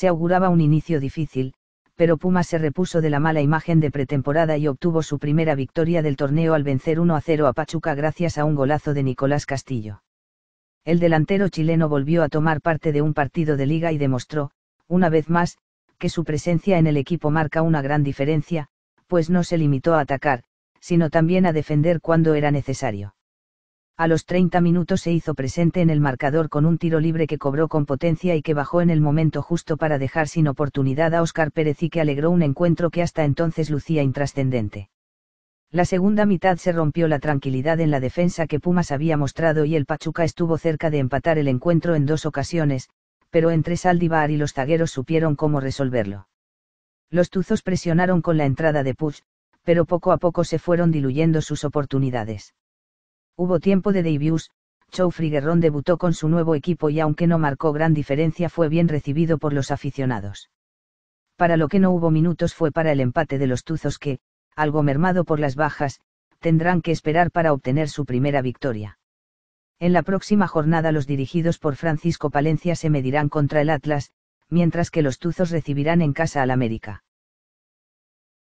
se auguraba un inicio difícil, pero Puma se repuso de la mala imagen de pretemporada y obtuvo su primera victoria del torneo al vencer 1 a 0 a Pachuca gracias a un golazo de Nicolás Castillo. El delantero chileno volvió a tomar parte de un partido de liga y demostró, una vez más, que su presencia en el equipo marca una gran diferencia, pues no se limitó a atacar, sino también a defender cuando era necesario a los 30 minutos se hizo presente en el marcador con un tiro libre que cobró con potencia y que bajó en el momento justo para dejar sin oportunidad a Óscar Pérez y que alegró un encuentro que hasta entonces lucía intrascendente. La segunda mitad se rompió la tranquilidad en la defensa que Pumas había mostrado y el Pachuca estuvo cerca de empatar el encuentro en dos ocasiones, pero entre Saldivar y los zagueros supieron cómo resolverlo. Los tuzos presionaron con la entrada de Puch, pero poco a poco se fueron diluyendo sus oportunidades Hubo tiempo de debuts, Choufri Guerrón debutó con su nuevo equipo y aunque no marcó gran diferencia fue bien recibido por los aficionados. Para lo que no hubo minutos fue para el empate de los Tuzos que, algo mermado por las bajas, tendrán que esperar para obtener su primera victoria. En la próxima jornada los dirigidos por Francisco Palencia se medirán contra el Atlas, mientras que los Tuzos recibirán en casa al América.